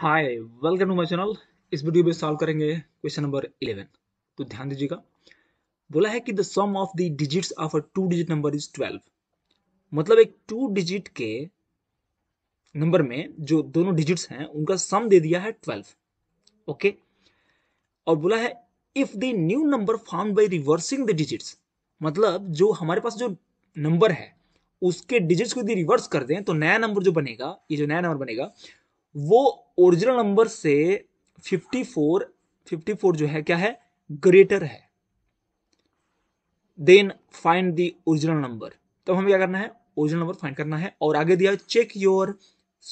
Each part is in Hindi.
hi welcome to my channel इस वीडियो में सॉल्व करेंगे क्वेश्चन नंबर 11 तो ध्यान दीजिएगा बोला है कि the sum of the digits of a two digit number is 12 मतलब एक टू डिजिट के नंबर में जो दोनों डिजिट्स हैं उनका सम दे दिया है 12 ओके और बोला है if the new number found by reversing the digits मतलब जो हमारे पास जो नंबर है उसके डिजिट्स को यदि रिवर्स कर दें तो नया नंबर जो बनेगा ये जो नया नंबर बनेगा वो ओरिजिनल नंबर से 54 54 जो है क्या है ग्रेटर है then find the original number तो हमें क्या करना है ओरिजिनल नंबर फाइंड करना है और आगे दिया चेक योर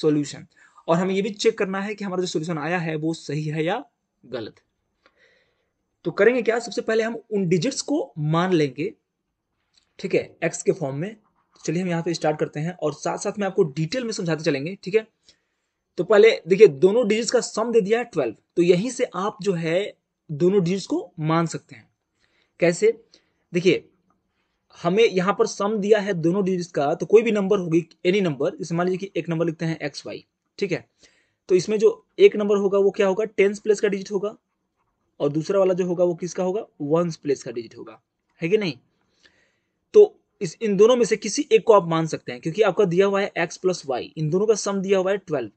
सॉल्यूशन और हमें ये भी चेक करना है कि हमारा जो सॉल्यूशन आया है वो सही है या गलत तो करेंगे क्या सबसे पहले हम उन डिजिट्स को मान लेंगे ठीक है एक्स के फॉर्म में चलिए हम यहां पे स्टार्ट करते हैं और साथ साथ में आपको डिटेल में समझाते चलेंगे ठीक है तो पहले देखिए दोनों डिजिट का सम दे दिया है ट्वेल्व तो यहीं से आप जो है दोनों डिजिट को मान सकते हैं कैसे देखिए हमें यहां पर सम दिया है दोनों डिजिट का तो कोई भी नंबर होगी एनी नंबर जैसे मान लीजिए कि एक नंबर लिखते हैं एक्स वाई ठीक है तो इसमें जो एक नंबर होगा वो क्या होगा टेंस प्लेस का डिजिट होगा और दूसरा वाला जो होगा वो किसका होगा वंस प्लेस का डिजिट होगा है कि नहीं तो इस इन दोनों में से किसी एक को आप मान सकते हैं क्योंकि आपका दिया हुआ है एक्स प्लस वाई इन दोनों का सम दिया हुआ है ट्वेल्व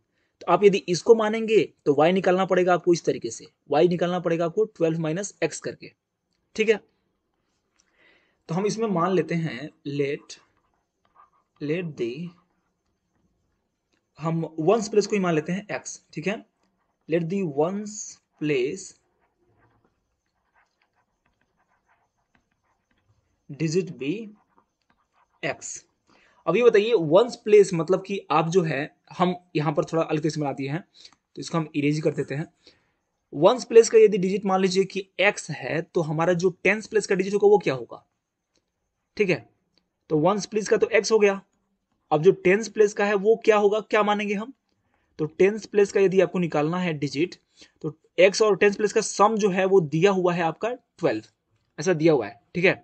आप यदि इसको मानेंगे तो वाई निकालना पड़ेगा आपको इस तरीके से वाई निकालना पड़ेगा आपको ट्वेल्व माइनस एक्स करके ठीक है तो हम इसमें मान लेते हैं लेट लेट दी हम वंस प्लेस को ही मान लेते हैं एक्स ठीक है let the ones place digit be x अब ये बताइए वंस प्लेस मतलब कि आप जो है हम यहाँ पर थोड़ा अलग से आती है तो इसको हम इरेज कर देते हैं वंस प्लेस का यदि डिजिट मान लीजिए कि एक्स है तो हमारा जो टेंस प्लेस का डिजिट होगा वो क्या होगा ठीक है तो वंस प्लेस का तो एक्स हो गया अब जो टेंस प्लेस का है वो क्या होगा क्या मानेंगे हम तो टेंस प्लेस का यदि आपको निकालना है डिजिट तो एक्स और टेंस प्लेस का सम जो है वो दिया हुआ है आपका ट्वेल्व ऐसा दिया हुआ है ठीक है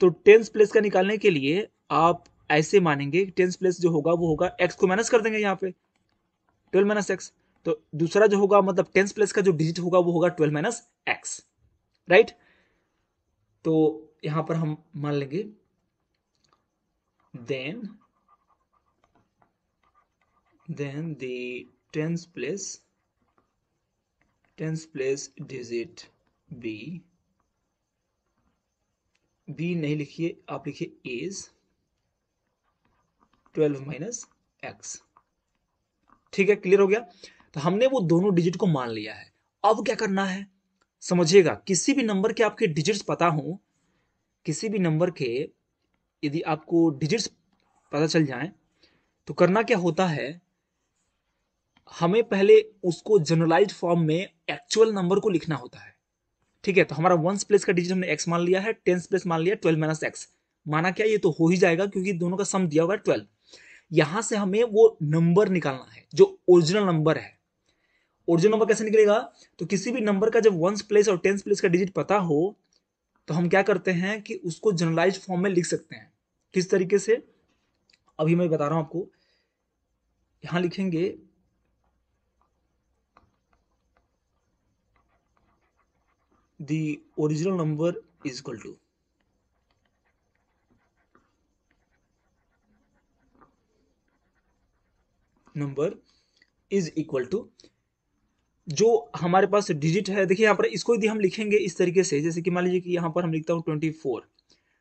तो टेंस प्लेस का निकालने के लिए आप ऐसे मानेंगे टेंस प्लस जो होगा वो होगा एक्स को माइनस कर देंगे यहाँ पे ट्वेल्व माइनस एक्स तो दूसरा जो होगा मतलब टेंस प्लस का जो डिजिट होगा वो होगा ट्वेल्व माइनस एक्स राइट तो यहां पर हम मान लेंगे then then the tens place tens place digit be be नहीं लिखिए आप लिखिए इज ट्वेल्व माइनस एक्स ठीक है क्लियर हो गया तो हमने वो दोनों डिजिट को मान लिया है अब क्या करना है समझिएगा किसी भी नंबर के आपके डिजिट्स पता हो किसी भी नंबर के यदि आपको डिजिट्स पता चल जाए तो करना क्या होता है हमें पहले उसको जनरलाइज फॉर्म में एक्चुअल नंबर को लिखना होता है ठीक है तो हमारा वंस प्लेस का डिजिट हमने एक्स मान लिया है टेंस प्लेस मान लिया ट्वेल्व माइनस एक्स माना क्या ये तो हो ही जाएगा क्योंकि दोनों का सम दिया हुआ है ट्वेल्व यहां से हमें वो नंबर निकालना है जो ओरिजिनल नंबर है ओरिजिनल नंबर कैसे निकलेगा तो किसी भी नंबर का जब वंस प्लेस और टेंस प्लेस का डिजिट पता हो तो हम क्या करते हैं कि उसको जनरलाइज फॉर्म में लिख सकते हैं किस तरीके से अभी मैं बता रहा हूं आपको यहां लिखेंगे the original number is equal to number is equal to जो हमारे पास डिजिट है देखिए यहाँ पर इसको यदि हम लिखेंगे इस तरीके से जैसे कि मान लीजिए कि यहाँ पर हम लिखता हूँ ट्वेंटी फोर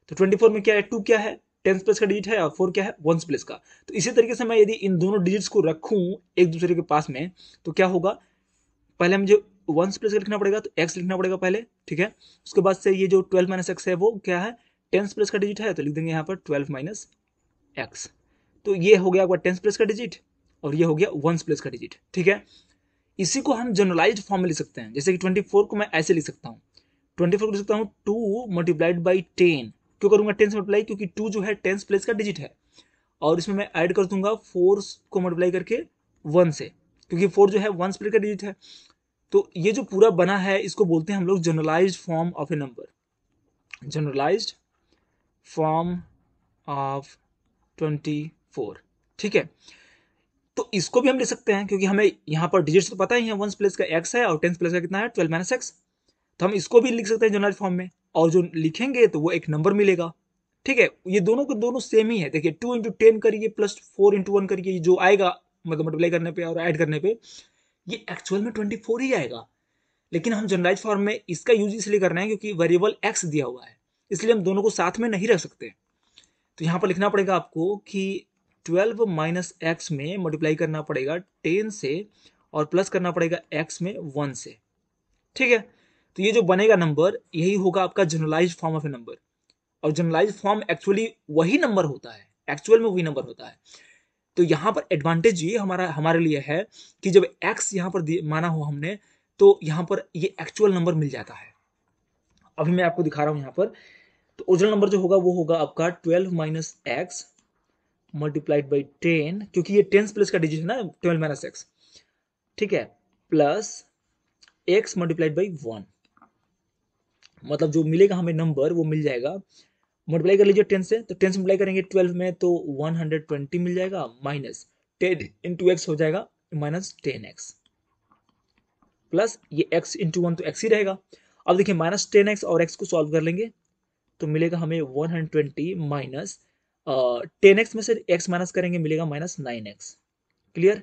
तो ट्वेंटी फोर में क्या है टू क्या है टेंथ प्लस का डिजिट है और फोर क्या है वंस प्लस का तो इसी तरीके से मैं यदि इन दोनों डिजिट्स को रखूँ एक दूसरे के पास में तो क्या होगा पहले मुझे वंस प्लस का लिखना पड़ेगा तो एक्स लिखना पड़ेगा पहले ठीक है उसके बाद से ये जो ट्वेल्व माइनस है वो क्या है टेंथ प्लस का डिजिट है तो लिख देंगे यहाँ पर ट्वेल्व माइनस तो ये हो गया आपका टेंथ प्लस का डिजिट और ये हो गया वंस प्लस का डिजिट ठीक है इसी को हम जनरलाइज फॉर्म में लिख सकते हैं जैसे कि ट्वेंटी फोर को मैं ऐसे लिख सकता हूँ ट्वेंटी फोर को लिख सकता हूँ टू मल्टीप्लाइड बाई टेन क्यों करूंगा टेन मल्टीप्लाई क्योंकि टू जो है टेंस प्लेस का डिजिट है और इसमें मैं ऐड कर दूंगा फोर को मल्टीप्लाई करके वन से क्योंकि फोर जो है वन प्लेस का डिजिट है तो ये जो पूरा बना है इसको बोलते हैं हम लोग generalize form of a number generalize form of twenty four ठीक है तो इसको भी हम ले सकते हैं क्योंकि हमें यहाँ पर डिजिट्स तो पता ही है वंस प्लस का एक्स है और टेंथ प्लस का कितना है ट्वेल्व माइनस एक्स तो हम इसको भी लिख सकते हैं जनरल फॉर्म में और जो लिखेंगे तो वो एक नंबर मिलेगा ठीक है ये दोनों के दोनों सेम ही है देखिए टू इंटू टेन करिए प्लस फोर इंटू वन करिए जो आएगा मतलब मल्टीप्लाई करने पे और ऐड करने पे ये एक्चुअल में ट्वेंटी फोर ही आएगा लेकिन हम जनरलाइज फॉर्म में इसका यूज इसलिए कर रहे हैं क्योंकि वेरिएबल एक्स दिया हुआ है इसलिए हम दोनों को साथ में नहीं रख सकते तो यहाँ पर लिखना पड़ेगा आपको कि ट्वेल्व माइनस एक्स में मल्टीप्लाई करना पड़ेगा टेन से और प्लस करना पड़ेगा एक्स में वन से ठीक है तो ये जो बनेगा नंबर यही होगा आपका generalize form of a number और जनरलाइज फॉर्म एक्चुअली वही नंबर होता है एक्चुअल में वही नंबर होता है तो यहाँ पर एडवांटेज ये हमारा हमारे लिए है कि जब एक्स यहाँ पर माना हो हमने तो यहाँ पर ये एक्चुअल नंबर मिल जाता है अभी मैं आपको दिखा रहा हूँ यहाँ पर तो ओरिजिनल नंबर जो होगा वो होगा आपका twelve minus x multiplied by ten क्योंकि ये टेंस प्लस का डिजिट है ना ट्वेल्व माइनस एक्स ठीक है plus x multiplied by one मतलब जो मिलेगा हमें नंबर वो मिल जाएगा मल्टीप्लाई कर लीजिए टेन से तो टेन से मल्टीप्लाई करेंगे ट्वेल्व में तो वन हंड्रेड ट्वेंटी मिल जाएगा माइनस टेन इंटू एक्स हो जाएगा माइनस टेन एक्स प्लस ये एक्स इंटू वन तो एक्स ही रहेगा अब देखिए माइनस टेन एक्स और एक्स को सॉल्व कर लेंगे तो मिलेगा हमें one hundred twenty minus ten x में से एक्स माइनस करेंगे मिलेगा माइनस नाइन एक्स क्लियर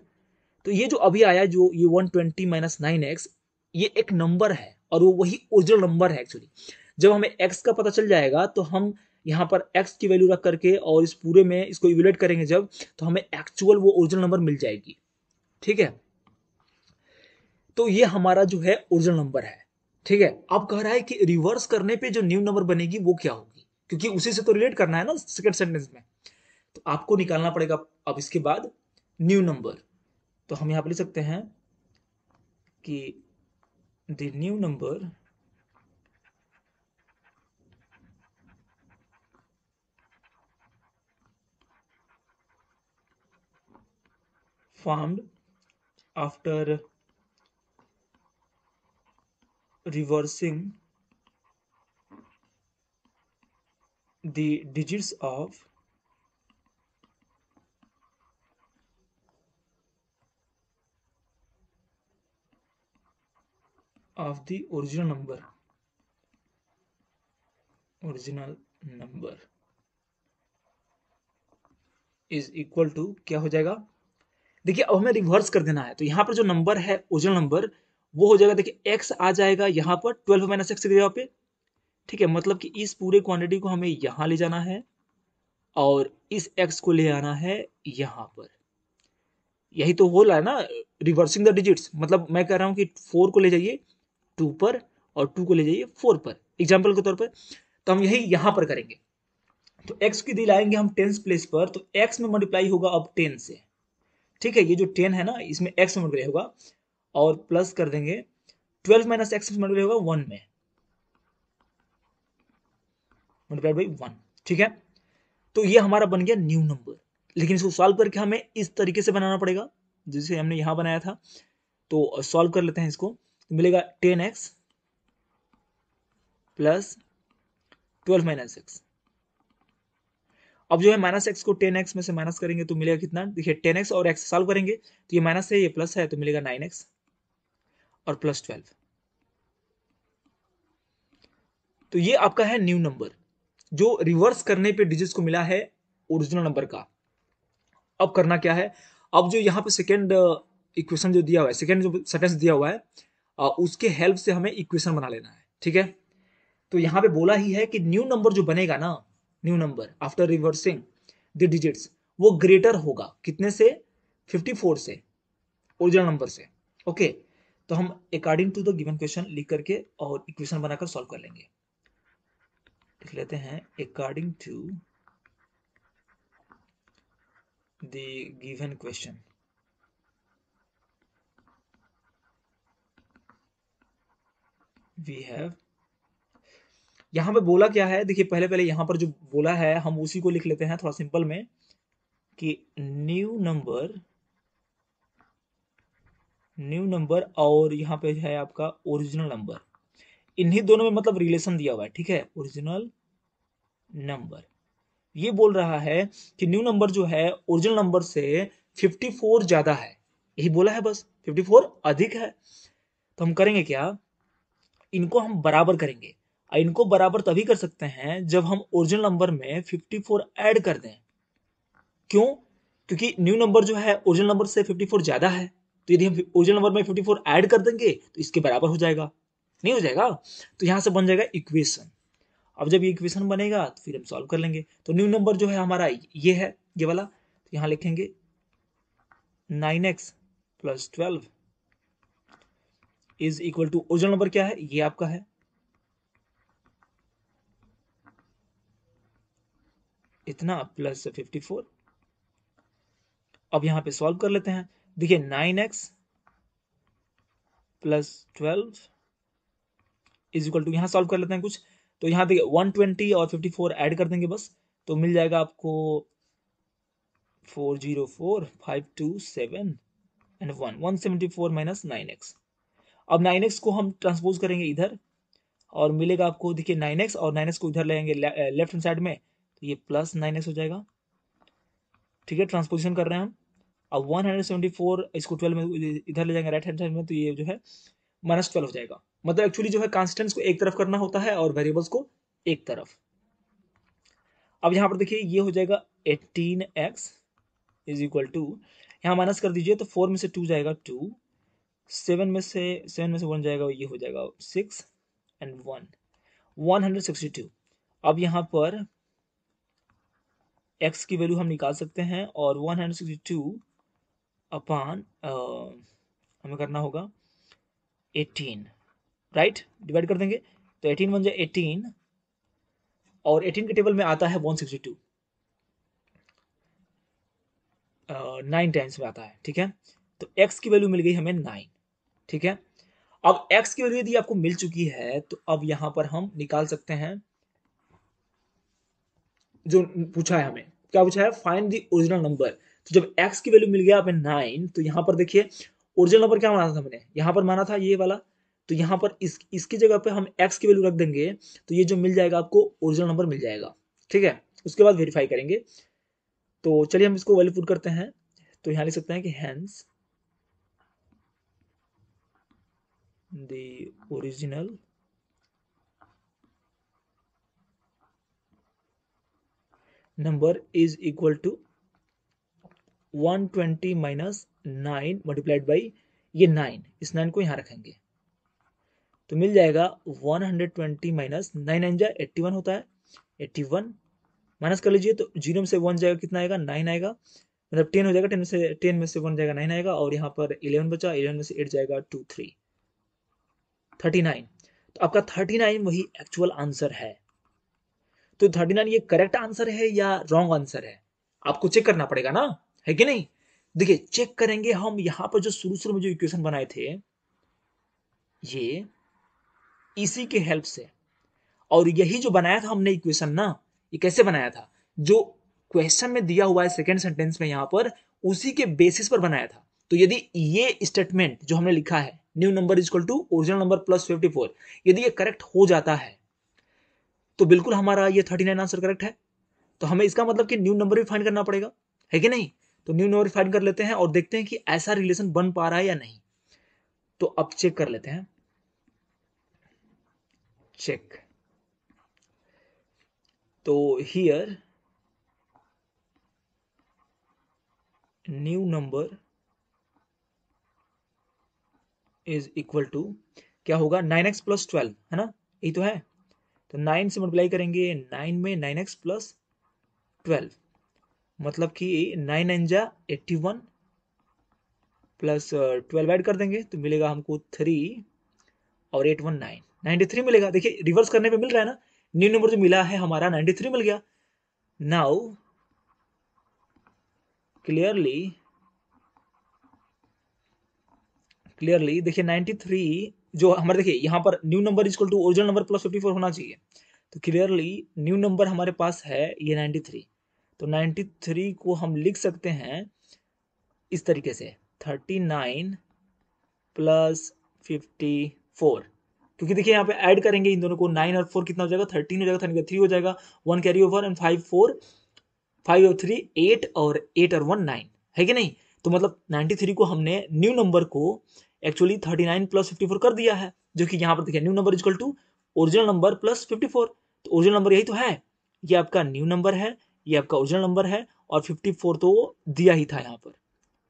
तो ये जो अभी आया जो ये one twenty minus nine x ये एक नंबर है और वो वही ओरिजिनल नंबर है एक्चुअली जब हमें एक्स का पता चल जाएगा तो हम यहाँ पर एक्स की वैल्यू रख करके और इस पूरे में इसको इवेलेट करेंगे जब तो हमें एक्चुअल वो ओरिजिनल नंबर मिल जाएगी ठीक है तो ये हमारा जो है ओरिजिनल नंबर है ठीक है अब कह रहा है कि रिवर्स करने पे जो न्यू नंबर बनेगी वो क्या होगी क्योंकि उसी से तो रिलेट करना है ना सेकेंड सेंटेंस में तो आपको निकालना पड़ेगा अब इसके बाद न्यू नंबर तो हम यहां पर लिख सकते हैं कि the new number formed after reversing the digits of of the original number original number is equal to क्या हो जाएगा देखिए अब हमें रिवर्स कर देना है तो यहां पर जो नंबर है ओरिजिनल नंबर वो हो जाएगा देखिए एक्स आ जाएगा यहां पर ट्वेल्व माइनस एक्स पे ठीक है मतलब कि इस पूरे क्वांटिटी को हमें यहाँ ले जाना है और इस एक्स को ले आना है यहाँ पर यही तो होल है ना रिवर्सिंग द डिजिट्स मतलब मैं कह रहा हूँ कि फोर को ले जाइए टू पर और टू को ले जाइए फोर पर एग्जाम्पल के तौर पर तो हम यही यहाँ पर करेंगे तो एक्स की दिल आएंगे हम टेंस प्लेस पर तो एक्स में मल्टीप्लाई होगा अब टेन से ठीक है ये जो टेन है ना इसमें एक्स में मल्टीप्लाई होगा और प्लस कर देंगे ट्वेल्व माइनस एक्स में मल्टीप्लाई होगा वन में मल्टीप्लाइड बाई वन ठीक है तो ये हमारा बन गया न्यू नंबर लेकिन इसको सॉल्व करके हमें इस तरीके से बनाना पड़ेगा जिसे हमने यहाँ बनाया था तो सॉल्व कर लेते हैं इसको तो मिलेगा ten x plus twelve minus x अब जो है माइनस एक्स को टेन एक्स में से माइनस करेंगे तो मिलेगा कितना देखिए टेन एक्स और एक्स सॉल्व करेंगे तो ये माइनस है ये प्लस है तो मिलेगा नाइन एक्स और प्लस ट्वेल्व तो ये आपका है न्यू नंबर जो रिवर्स करने पे डिजिट्स को मिला है ओरिजिनल नंबर का अब करना क्या है अब जो यहाँ पे सेकेंड इक्वेशन uh, जो दिया हुआ है सेकेंड जो सेंटेंस दिया हुआ है uh, उसके हेल्प से हमें इक्वेशन बना लेना है ठीक है तो यहाँ पे बोला ही है कि न्यू नंबर जो बनेगा ना new number after reversing the digits वो ग्रेटर होगा कितने से 54 से ओरिजिनल नंबर से ओके तो हम according to the given question लिख करके और इक्वेशन बनाकर सॉल्व कर लेंगे लिख लेते हैं according to the given question we have यहां पे बोला क्या है देखिए पहले पहले यहां पर जो बोला है हम उसी को लिख लेते हैं थोड़ा सिंपल में कि न्यू नंबर न्यू नंबर और यहां पे है आपका ओरिजिनल नंबर इन्हीं दोनों में मतलब रिलेशन दिया हुआ है ठीक है ओरिजिनल नंबर ये बोल रहा है कि न्यू नंबर जो है ओरिजिनल नंबर से 54 ज्यादा है यही बोला है बस 54 अधिक है तो हम करेंगे क्या इनको हम बराबर करेंगे इनको बराबर तभी कर सकते हैं जब हम ओरिजिनल नंबर में 54 ऐड कर दें क्यों क्योंकि न्यू नंबर जो है ओरिजिनल नंबर से 54 ज्यादा है तो यदि हम ओरिजिनल नंबर में 54 ऐड कर देंगे तो इसके बराबर हो जाएगा नहीं हो जाएगा तो यहाँ से बन जाएगा इक्वेशन अब जब ये इक्वेशन बनेगा तो फिर हम सॉल्व कर लेंगे तो न्यू नंबर जो है हमारा ये है ये वाला तो यहाँ लिखेंगे nine x plus twelve is equal to original number क्या है ये आपका है इतना प्लस फिफ्टी फोर अब यहां पे सॉल्व कर लेते हैं देखिए nine x plus twelve is equal to यहाँ सॉल्व कर लेते हैं कुछ तो यहाँ देखिए वन ट्वेंटी और फिफ्टी फोर एड कर देंगे बस तो मिल जाएगा आपको four zero four five two seven and one one seventy four minus nine x अब नाइन एक्स को हम ट्रांसपोज करेंगे इधर और मिलेगा आपको देखिए नाइन एक्स और नाइन एक्स को इधर लेंगे लेफ्ट हैंड साइड में तो ये प्लस नाइन एक्स हो जाएगा ठीक है ट्रांसपोजिशन कर रहे हैं हम अब वन हंड्रेड सेवेंटी फोर इसको ट्वेल्व में इधर ले जाएंगे राइट हैंड साइड में तो ये जो है माइनस ट्वेल्व हो जाएगा मतलब एक्चुअली जो है कांस्टेंट्स को एक तरफ करना होता है और वेरिएबल्स को एक तरफ अब यहां पर देखिए ये हो जाएगा eighteen x is equal to यहाँ माइनस कर दीजिए तो फोर में से टू जाएगा टू सेवन में से सेवन में से वन जाएगा ये हो जाएगा six and one one hundred sixty two अब यहाँ पर एक्स की वैल्यू हम निकाल सकते हैं और one hundred sixty two upon हमें करना होगा एटीन राइट डिवाइड कर देंगे तो एटीन वन जाए एटीन और एटीन के टेबल में आता है one sixty two nine times में आता है ठीक है तो एक्स की वैल्यू मिल गई हमें नाइन ठीक है अब एक्स की वैल्यू यदि आपको मिल चुकी है तो अब यहां पर हम निकाल सकते हैं जो पूछा है हमें क्या पूछा है फाइंड दी ओरिजिनल नंबर तो जब एक्स की वैल्यू मिल गया हमें नाइन तो यहां पर देखिए ओरिजिनल नंबर क्या माना था हमने यहां पर माना था ये वाला तो यहाँ पर इस इसकी जगह पे हम एक्स की वैल्यू रख देंगे तो ये जो मिल जाएगा आपको ओरिजिनल नंबर मिल जाएगा ठीक है उसके बाद वेरीफाई करेंगे तो चलिए हम इसको वैल्यू पुट करते हैं तो यहाँ लिख सकते हैं कि hence original number is equal to one twenty minus nine multiplied by ये नाइन इस नाइन को यहां रखेंगे तो मिल जाएगा 120 माइनस नाइन नाइन जा एट्टी वन होता है एट्टी वन माइनस कर लीजिए तो जीरो में से वन जाएगा कितना आएगा नाइन आएगा मतलब टेन हो जाएगा टेन से टेन में से वन जाएगा नाइन आएगा और यहाँ पर इलेवन बचा इलेवन में से एट जाएगा टू थ्री थर्टी नाइन तो आपका थर्टी नाइन वही एक्चुअल आंसर है तो थर्टी नाइन ये करेक्ट आंसर है या रॉन्ग आंसर है आपको चेक करना पड़ेगा ना है कि नहीं देखिए चेक करेंगे हम यहाँ पर जो शुरू शुरू में जो इक्वेशन बनाए थे ये इसी के हेल्प से और यही जो बनाया था हमने इक्वेशन ना ये कैसे बनाया था जो क्वेश्चन में दिया हुआ है सेकेंड सेंटेंस में यहाँ पर उसी के बेसिस पर बनाया था तो यदि ये स्टेटमेंट जो हमने लिखा है new number is to original number plus fifty four यदि ये करेक्ट हो जाता है तो बिल्कुल हमारा ये थर्टी नाइन आंसर करेक्ट है तो हमें इसका मतलब कि न्यू नंबर भी फाइंड करना पड़ेगा है कि नहीं तो न्यू नंबर फाइंड कर लेते हैं और देखते हैं कि ऐसा रिलेशन बन पा रहा है या नहीं तो अब चेक कर लेते हैं check तो here new number is equal to क्या होगा नाइन एक्स प्लस ट्वेल्व है ना यही तो है तो नाइन से मल्टीप्लाई करेंगे नाइन में नाइन एक्स प्लस ट्वेल्व मतलब कि नाइन एंजा eighty one plus twelve add कर देंगे तो मिलेगा हमको थ्री और एट वन नाइन 93 मिलेगा देखिए रिवर्स करने पे मिल रहा है ना न्यू नंबर जो मिला है हमारा 93 मिल गया नाउ क्लियरली क्लियरली देखिए 93 जो हमारे देखिए यहां पर new number is equal to original number plus fifty four होना चाहिए तो क्लियरली न्यू नंबर हमारे पास है ये 93 तो 93 को हम लिख सकते हैं इस तरीके से 39 प्लस फिफ्टी फोर क्योंकि देखिए यहाँ पे ऐड करेंगे इन दोनों को नाइन और फोर कितना हो जाएगा थर्टीन हो जाएगा थर्टीन थ्री हो जाएगा one carry over and five four five और थ्री एट और एट और वन नाइन है कि नहीं तो मतलब नाइन्टी थ्री को हमने न्यू नंबर को actually thirty nine plus fifty four कर दिया है जो कि यहाँ पर देखिए new number is equal to original number plus fifty four तो ओरिजिनल नंबर यही तो है ये आपका न्यू नंबर है ये आपका ओरिजिनल नंबर है और फिफ्टी फोर तो दिया ही था यहाँ पर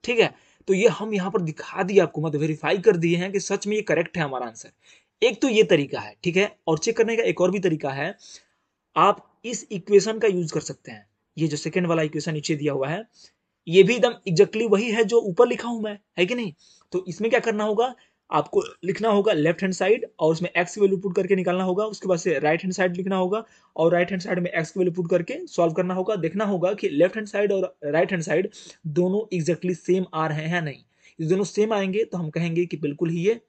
ठीक है तो ये हम यहाँ पर दिखा दिए आपको मतलब वेरीफाई कर दिए हैं कि सच में ये करेक्ट है हमारा आंसर एक तो ये तरीका है ठीक है और चेक करने का एक और भी तरीका है आप इस इक्वेशन का यूज कर सकते हैं ये जो सेकेंड वाला इक्वेशन नीचे दिया हुआ है ये भी एकदम एग्जैक्टली वही है जो ऊपर लिखा हूं मैं है कि नहीं तो इसमें क्या करना होगा आपको लिखना होगा लेफ्ट हैंड साइड और उसमें एक्स की वैल्यू पुट करके निकालना होगा उसके बाद से राइट हैंड साइड लिखना होगा और राइट हैंड साइड में एक्स की वैल्यू पुट करके सॉल्व करना होगा देखना होगा कि लेफ्ट हैंड साइड और राइट हैंड साइड दोनों एग्जैक्टली सेम आ रहे हैं नहीं दोनों सेम आएंगे तो हम कहेंगे कि बिल्कुल ही ये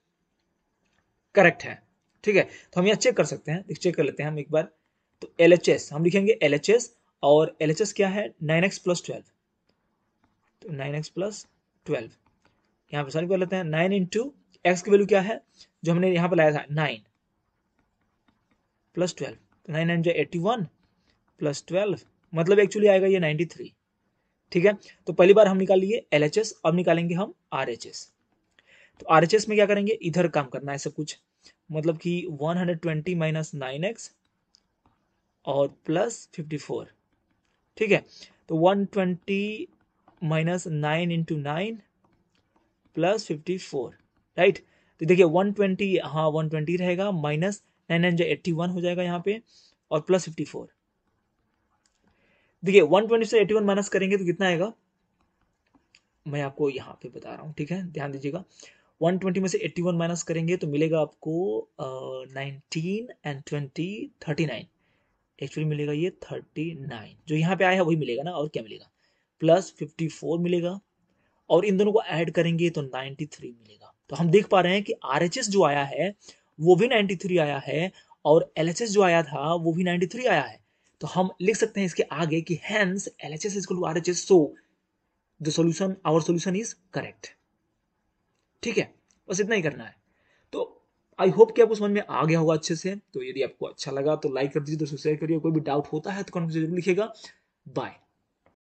करेक्ट है ठीक है तो हम यहाँ चेक कर सकते हैं चेक कर लेते हैं हम एक बार तो एल हम लिखेंगे एल और एल क्या है नाइन एक्स प्लस ट्वेल्व तो नाइन एक्स प्लस ट्वेल्व यहाँ पर सॉल्व कर लेते हैं नाइन इंटू एक्स की वैल्यू क्या है जो हमने यहाँ पर लाया था नाइन प्लस ट्वेल्व तो नाइन नाइन जो एट्टी वन प्लस ट्वेल्व मतलब एक्चुअली आएगा ये नाइन्टी थ्री ठीक है तो पहली बार हम निकाल लिए एल अब निकालेंगे हम आर तो आर में क्या करेंगे इधर काम करना है सब कुछ मतलब कि 120 hundred twenty minus nine x और प्लस 54 ठीक है तो 120 twenty minus nine into nine plus fifty right तो देखिए 120 ट्वेंटी हाँ वन ट्वेंटी रहेगा माइनस नाइन नाइन जो एट्टी वन हो जाएगा यहाँ पे और प्लस फिफ्टी फोर देखिए 120 से 81 माइनस करेंगे तो कितना आएगा मैं आपको यहाँ पे बता रहा हूँ ठीक है ध्यान दीजिएगा 120 में से 81 माइनस करेंगे तो मिलेगा आपको nineteen and twenty thirty nine actually मिलेगा ये थर्टी नाइन जो यहाँ पे आया है वही मिलेगा ना और क्या मिलेगा प्लस फिफ्टी फोर मिलेगा और इन दोनों को ऐड करेंगे तो नाइन्टी थ्री मिलेगा तो हम देख पा रहे हैं कि आर जो आया है वो भी नाइन्टी थ्री आया है और एल जो आया था वो भी नाइन्टी थ्री आया है तो हम लिख सकते हैं इसके आगे कि hence L H S is to R H S so the solution our solution is correct ठीक है बस इतना ही करना है तो आई होप कि आपको समझ में आ गया होगा अच्छे से तो यदि आपको अच्छा लगा तो लाइक कर दीजिए दोस्तों शेयर करिए कोई भी डाउट होता है तो कमेंट जरूर लिखेगा बाय